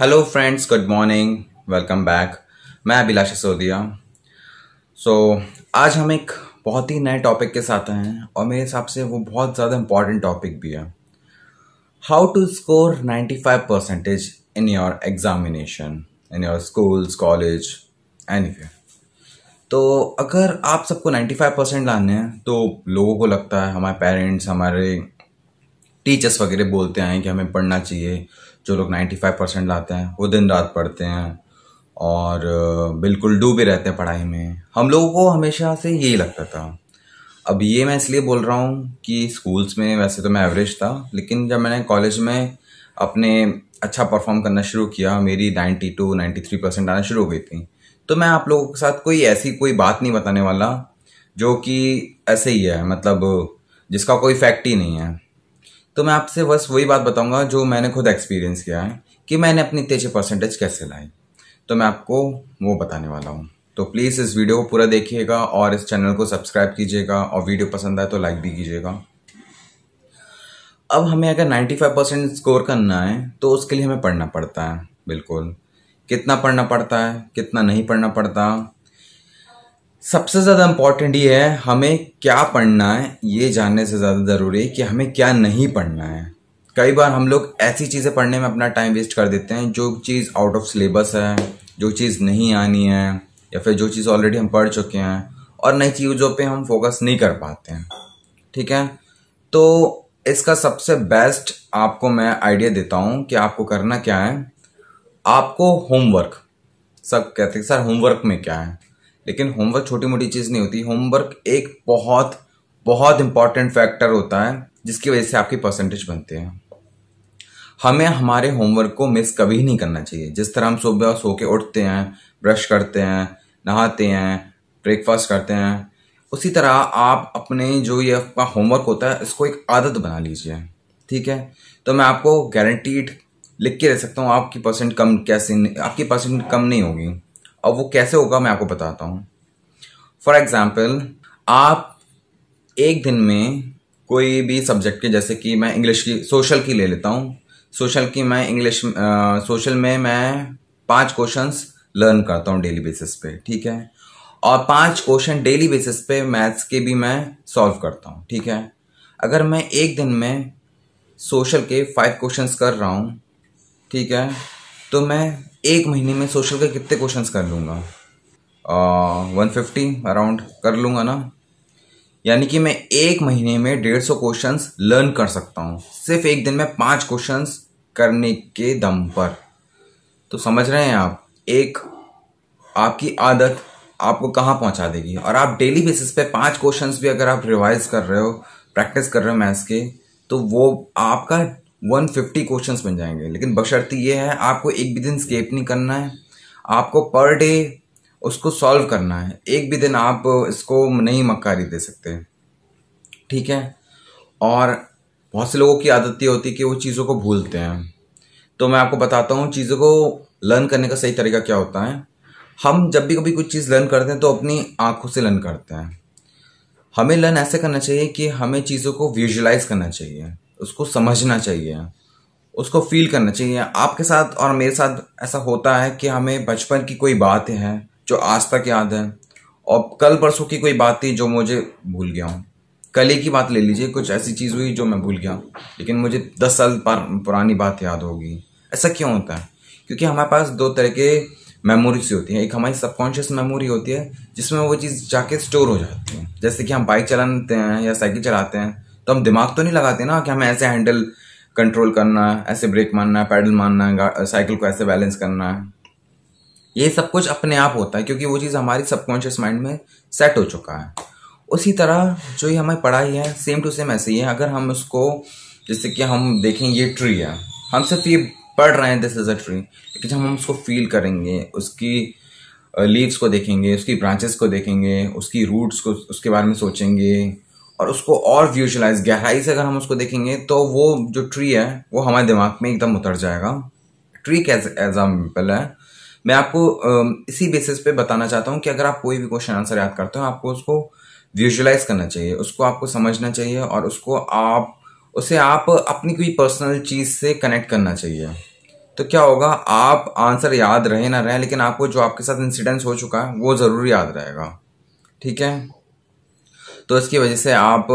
hello friends good morning welcome back मैं अभिलाष सोदिया सो so, आज हम एक बहुत ही नए टॉपिक के साथ आए हैं और मेरे हिसाब से वो बहुत ज़्यादा इम्पॉर्टेंट टॉपिक भी है how to score 95 percentage in your examination in your schools college any तो अगर आप सबको 95 परसेंट लाने हैं तो लोगों को लगता है हमारे पेरेंट्स हमारे टीचर्स वगैरह बोलते हैं कि हमें पढ़ना चाहिए जो लोग नाइन्टी फाइव परसेंट लाते हैं वो दिन रात पढ़ते हैं और बिल्कुल डूबे रहते हैं पढ़ाई में हम लोगों को हमेशा से यही लगता था अब ये मैं इसलिए बोल रहा हूँ कि स्कूल्स में वैसे तो मैं एवरेज था लेकिन जब मैंने कॉलेज में अपने अच्छा परफॉर्म करना शुरू किया मेरी ninety two ninety three percent आना शुरू हो गई थी तो मैं आप लोगों के साथ कोई ऐसी कोई बात नहीं बताने वाला जो कि ऐसे ही है मतलब जिसका कोई फैक्ट ही नहीं है तो मैं आपसे बस वही बात बताऊंगा जो मैंने खुद एक्सपीरियंस किया है कि मैंने अपनी इतने अच्छे परसेंटेज कैसे लाए तो मैं आपको वो बताने वाला हूँ तो प्लीज़ इस वीडियो को पूरा देखिएगा और इस चैनल को सब्सक्राइब कीजिएगा और वीडियो पसंद आए तो लाइक भी कीजिएगा अब हमें अगर 95 परसेंट स्कोर करना है तो उसके लिए हमें पढ़ना पड़ता है बिल्कुल कितना पढ़ना पड़ता है कितना नहीं पढ़ना पड़ता सबसे ज़्यादा इम्पॉर्टेंट ये है हमें क्या पढ़ना है ये जानने से ज़्यादा ज़रूरी है कि हमें क्या नहीं पढ़ना है कई बार हम लोग ऐसी चीज़ें पढ़ने में अपना टाइम वेस्ट कर देते हैं जो चीज़ आउट ऑफ सिलेबस है जो चीज़ नहीं आनी है या फिर जो चीज़ ऑलरेडी हम पढ़ चुके हैं और नई चीज़ों पे हम फोकस नहीं कर पाते हैं ठीक है तो इसका सबसे बेस्ट आपको मैं आइडिया देता हूँ कि आपको करना क्या है आपको होमवर्क सब कहते हैं सर होमवर्क में क्या है लेकिन होमवर्क छोटी मोटी चीज़ नहीं होती होमवर्क एक बहुत बहुत इंपॉर्टेंट फैक्टर होता है जिसकी वजह से आपकी परसेंटेज बनते हैं हमें हमारे होमवर्क को मिस कभी नहीं करना चाहिए जिस तरह हम सुबह सो के उठते हैं ब्रश करते हैं नहाते हैं ब्रेकफास्ट करते हैं उसी तरह आप अपने जो ये आपका होमवर्क होता है इसको एक आदत बना लीजिए ठीक है तो मैं आपको गारंटीड लिख के दे सकता हूँ आपकी परसेंट कम कैसे आपकी परसेंट कम नहीं होगी अब वो कैसे होगा मैं आपको बताता हूँ फॉर एग्ज़ाम्पल आप एक दिन में कोई भी सब्जेक्ट के जैसे कि मैं इंग्लिश की सोशल की ले लेता हूँ सोशल की मैं इंग्लिश सोशल में मैं पांच क्वेश्चंस लर्न करता हूँ डेली बेसिस पे ठीक है और पांच क्वेश्चन डेली बेसिस पे मैथ्स के भी मैं सॉल्व करता हूँ ठीक है अगर मैं एक दिन में सोशल के फाइव क्वेश्चंस कर रहा हूँ ठीक है तो मैं एक महीने में सोशल के कितने क्वेश्चन कर लूँगा वन फिफ्टी अराउंड कर लूँगा ना यानी कि मैं एक महीने में डेढ़ सौ क्वेश्चन लर्न कर सकता हूँ सिर्फ एक दिन में पाँच क्वेश्चन करने के दम पर तो समझ रहे हैं आप एक आपकी आदत आपको कहाँ पहुँचा देगी और आप डेली बेसिस पे पांच क्वेश्चन भी अगर आप रिवाइज कर रहे हो प्रैक्टिस कर रहे हो मैथ्स के तो वो आपका 150 क्वेश्चंस बन जाएंगे लेकिन बशर्ती ये है आपको एक भी दिन स्केप नहीं करना है आपको पर डे उसको सॉल्व करना है एक भी दिन आप इसको नहीं मक्कारी दे सकते ठीक है और बहुत से लोगों की आदत ये होती है कि वो चीज़ों को भूलते हैं तो मैं आपको बताता हूँ चीज़ों को लर्न करने का सही तरीका क्या होता है हम जब भी कभी कुछ चीज़ लर्न करते हैं तो अपनी आंखों से लर्न करते हैं हमें लर्न ऐसे करना चाहिए कि हमें चीज़ों को विजुलाइज करना चाहिए उसको समझना चाहिए उसको फील करना चाहिए आपके साथ और मेरे साथ ऐसा होता है कि हमें बचपन की कोई बात है जो आज तक याद है और कल परसों की कोई बात थी जो मुझे भूल गया हूँ कल की बात ले लीजिए कुछ ऐसी चीज़ हुई जो मैं भूल गया लेकिन मुझे दस साल पुरानी बात याद होगी ऐसा क्यों होता है क्योंकि हमारे पास दो तरह के मेमोरीज होती हैं एक हमारी सबकॉन्शियस मेमोरी होती है जिसमें वो चीज़ जाके स्टोर हो जाती है जैसे कि हम बाइक चलाते हैं या साइकिल चलाते हैं तो हम दिमाग तो नहीं लगाते ना कि हमें ऐसे हैंडल कंट्रोल करना है ऐसे ब्रेक मारना है पैडल मारना है साइकिल को ऐसे बैलेंस करना है ये सब कुछ अपने आप होता है क्योंकि वो चीज़ हमारी सबकॉन्शियस माइंड में सेट हो चुका है उसी तरह जो ये हमें पढ़ाई है सेम टू सेम ऐसे ही है अगर हम उसको जैसे कि हम देखें ये ट्री है हम सिर्फ ये पढ़ रहे हैं दिस इज़ अ ट्री लेकिन जब हम उसको फील करेंगे उसकी लीव्स को देखेंगे उसकी ब्रांचेस को देखेंगे उसकी रूट्स को उसके बारे में सोचेंगे और उसको और विजुअलाइज गहराई से अगर हम उसको देखेंगे तो वो जो ट्री है वो हमारे दिमाग में एकदम उतर जाएगा ट्री कैसे एग्जाम्पल है मैं आपको इसी बेसिस पे बताना चाहता हूँ कि अगर आप कोई भी क्वेश्चन आंसर याद करते हो आपको उसको विजुअलाइज करना चाहिए उसको आपको समझना चाहिए और उसको आप उसे आप अपनी कोई पर्सनल चीज़ से कनेक्ट करना चाहिए तो क्या होगा आप आंसर याद रहे ना रहे लेकिन आपको जो आपके साथ इंसिडेंस हो चुका है वो ज़रूर याद रहेगा ठीक है तो इसकी वजह से आप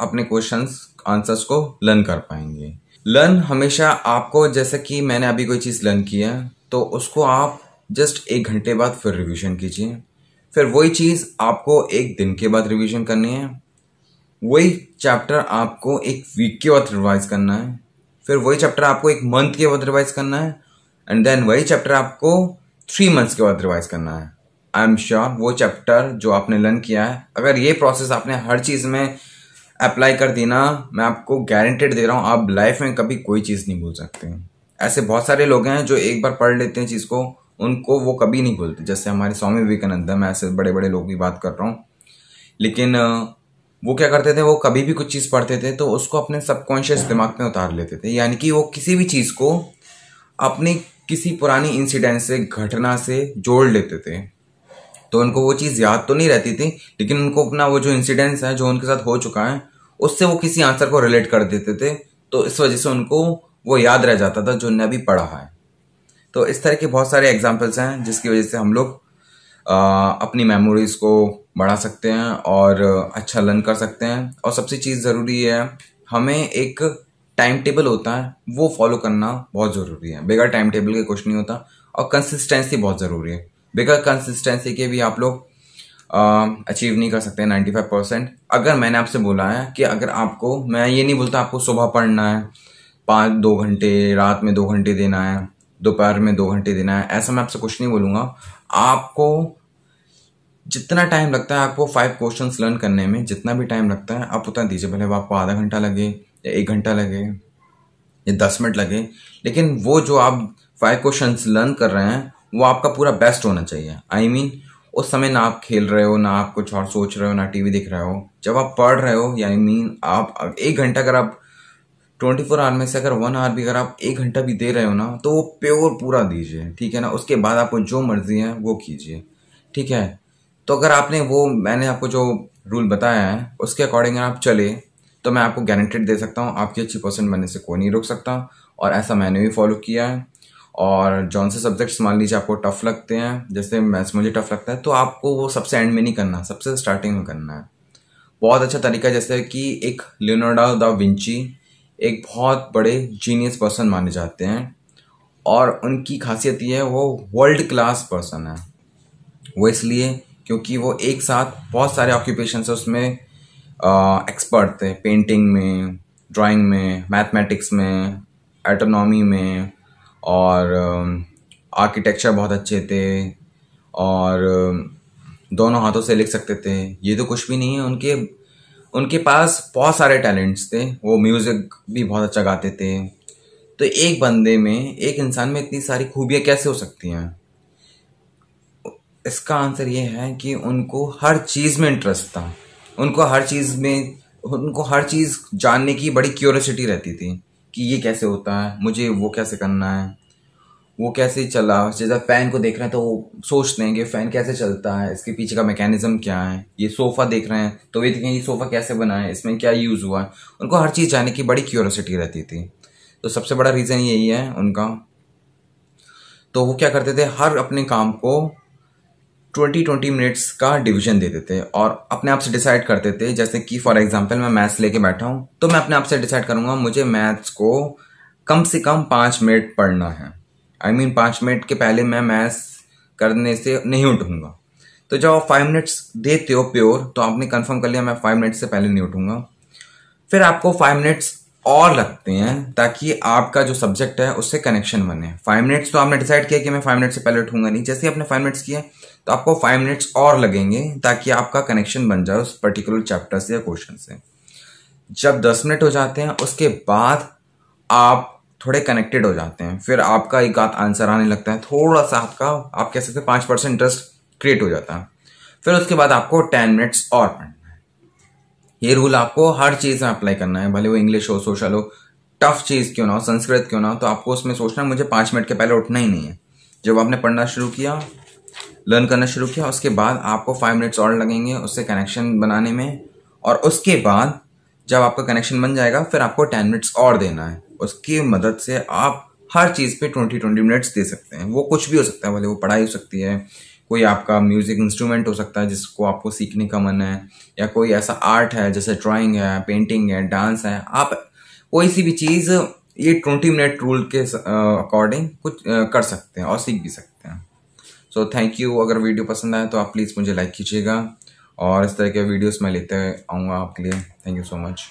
अपने क्वेश्चन आंसर्स को लर्न कर पाएंगे लर्न हमेशा आपको जैसे कि मैंने अभी कोई चीज़ लर्न की है तो उसको आप जस्ट एक घंटे बाद फिर रिवीजन कीजिए फिर वही चीज़ आपको एक दिन के बाद रिवीजन करनी है वही चैप्टर आपको एक वीक के बाद रिवाइज करना है फिर वही चैप्टर आपको एक मंथ के बाद रिवाइज करना है एंड देन वही चैप्टर आपको थ्री मंथ्स के बाद रिवाइज करना है आई एम श्योर वो चैप्टर जो आपने लर्न किया है अगर ये प्रोसेस आपने हर चीज़ में अप्लाई कर दी ना मैं आपको गारंटेड दे रहा हूँ आप लाइफ में कभी कोई चीज़ नहीं भूल सकते ऐसे बहुत सारे लोग हैं जो एक बार पढ़ लेते हैं चीज़ को उनको वो कभी नहीं भूलते जैसे हमारे स्वामी विवेकानंद है मैं ऐसे बड़े बड़े लोग की बात कर रहा हूँ लेकिन वो क्या करते थे वो कभी भी कुछ चीज़ पढ़ते थे तो उसको अपने सबकॉन्शियस दिमाग में उतार लेते थे यानी कि वो किसी भी चीज़ को अपनी किसी पुरानी इंसिडेंट से घटना से जोड़ लेते थे तो उनको वो चीज़ याद तो नहीं रहती थी लेकिन उनको अपना वो जो इंसिडेंट्स है जो उनके साथ हो चुका है उससे वो किसी आंसर को रिलेट कर देते थे तो इस वजह से उनको वो याद रह जाता था जो उन्हें अभी पढ़ा है तो इस तरह के बहुत सारे एग्जाम्पल्स हैं जिसकी वजह से हम लोग अपनी मेमोरीज़ को बढ़ा सकते हैं और अच्छा लर्न कर सकते हैं और सबसे चीज़ ज़रूरी है हमें एक टाइम टेबल होता है वो फॉलो करना बहुत ज़रूरी है बगैर टाइम टेबल के कुछ नहीं होता और कंसिस्टेंसी बहुत ज़रूरी है बिगर कंसिस्टेंसी के भी आप लोग अचीव नहीं कर सकते नाइन्टी फाइव परसेंट अगर मैंने आपसे बोला है कि अगर आपको मैं ये नहीं बोलता आपको सुबह पढ़ना है पाँच दो घंटे रात में दो घंटे देना है दोपहर में दो घंटे देना है ऐसा मैं आपसे कुछ नहीं बोलूँगा आपको जितना टाइम लगता है आपको फाइव क्वेश्चंस लर्न करने में जितना भी टाइम लगता है आप उतना दीजिए भले आपको आधा घंटा लगे या एक घंटा लगे या दस मिनट लगे लेकिन वो जो आप फाइव क्वेश्चंस लर्न कर रहे हैं वो आपका पूरा बेस्ट होना चाहिए आई I मीन mean, उस समय ना आप खेल रहे हो ना आप कुछ और सोच रहे हो ना टीवी देख रहे हो जब आप पढ़ रहे हो आई मीन आप एक घंटा अगर आप ट्वेंटी फोर आवर में से अगर वन आवर भी अगर आप एक घंटा भी दे रहे हो ना तो वो प्योर पूरा दीजिए ठीक है ना उसके बाद आपको जो मर्जी है वो कीजिए ठीक है तो अगर आपने वो मैंने आपको जो रूल बताया है उसके अकॉर्डिंग अगर आप चले तो मैं आपको गारंटेड दे सकता हूँ आपकी अच्छी पर्सन बनने से कोई नहीं रोक सकता और ऐसा मैंने भी फॉलो किया है और जौन से सब्जेक्ट्स मान लीजिए आपको टफ लगते हैं जैसे मैथ्स मुझे टफ लगता है तो आपको वो सबसे एंड में नहीं करना सबसे स्टार्टिंग में करना है बहुत अच्छा तरीका जैसे कि एक लियोनार्डो दा विंची एक बहुत बड़े जीनियस पर्सन माने जाते हैं और उनकी खासियत ये है वो वर्ल्ड क्लास पर्सन है वो इसलिए क्योंकि वो एक साथ बहुत सारे ऑक्यूपेशन से उसमें एक्सपर्ट थे पेंटिंग में ड्राइंग में मैथमेटिक्स में एटोनॉमी में और आर्किटेक्चर um, बहुत अच्छे थे और um, दोनों हाथों से लिख सकते थे ये तो कुछ भी नहीं है उनके उनके पास बहुत सारे टैलेंट्स थे वो म्यूज़िक भी बहुत अच्छा गाते थे तो एक बंदे में एक इंसान में इतनी सारी खूबियाँ कैसे हो सकती हैं इसका आंसर ये है कि उनको हर चीज़ में इंटरेस्ट था उनको हर चीज़ में उनको हर चीज़ जानने की बड़ी क्यूरसिटी रहती थी कि ये कैसे होता है मुझे वो कैसे करना है वो कैसे चला जैसे फ़ैन को देख रहे हैं तो वो सोचते हैं कि फ़ैन कैसे चलता है इसके पीछे का मैकेनिज़्म क्या है ये सोफ़ा देख रहे हैं तो वे देखें ये सोफ़ा कैसे बना है इसमें क्या यूज़ हुआ है उनको हर चीज़ जानने की बड़ी क्यूरोसिटी रहती थी तो सबसे बड़ा रीज़न यही है उनका तो वो क्या करते थे हर अपने काम को ट्वेंटी ट्वेंटी मिनट्स का डिवीजन दे देते और अपने आप से डिसाइड करते थे जैसे कि फॉर एग्जाम्पल मैं मैथ्स लेके बैठा हूँ तो मैं अपने आप से डिसाइड करूँगा मुझे मैथ्स को कम से कम पाँच मिनट पढ़ना है आई मीन पाँच मिनट के पहले मैं मैथ्स करने से नहीं उठूंगा तो जब आप फाइव मिनट्स देते हो प्योर तो आपने कन्फर्म कर लिया मैं फाइव मिनट से पहले नहीं उठूंगा फिर आपको फाइव मिनट्स और लगते हैं ताकि आपका जो सब्जेक्ट है उससे कनेक्शन बने फाइव मिनट्स तो आपने डिसाइड किया कि मैं फाइव मिनट से पहले उठूंगा नहीं जैसे आपने फाइव मिनट्स किया तो आपको फाइव मिनट्स और लगेंगे ताकि आपका कनेक्शन बन जाए उस पर्टिकुलर चैप्टर से या क्वेश्चन से जब दस मिनट हो जाते हैं उसके बाद आप थोड़े कनेक्टेड हो जाते हैं फिर आपका एक आध आंसर आने लगता है थोड़ा सा आपका आप कह सकते हैं पाँच परसेंट इंटरेस्ट क्रिएट हो जाता है फिर उसके बाद आपको टेन मिनट्स और पढ़ना है ये रूल आपको हर चीज़ में अप्लाई करना है भले वो इंग्लिश हो सोशल हो टफ चीज़ क्यों ना हो संस्कृत क्यों ना हो तो आपको उसमें सोचना है मुझे पांच मिनट के पहले उठना ही नहीं है जब आपने पढ़ना शुरू किया लर्न करना शुरू किया उसके बाद आपको फाइव मिनट्स और लगेंगे उससे कनेक्शन बनाने में और उसके बाद जब आपका कनेक्शन बन जाएगा फिर आपको टेन मिनट्स और देना है उसकी मदद से आप हर चीज़ पे ट्वेंटी ट्वेंटी मिनट्स दे सकते हैं वो कुछ भी हो सकता है भले वो पढ़ाई हो सकती है कोई आपका म्यूज़िक इंस्ट्रूमेंट हो सकता है जिसको आपको सीखने का मन है या कोई ऐसा आर्ट है जैसे ड्राइंग है पेंटिंग है डांस है आप कोई सी भी चीज़ ये ट्वेंटी मिनट रूल के अकॉर्डिंग कुछ कर सकते हैं और सीख भी सकते हैं सो थैंक यू अगर वीडियो पसंद आए तो आप प्लीज़ मुझे लाइक कीजिएगा और इस तरह के वीडियोस मैं लेते आऊँगा आपके लिए थैंक यू सो मच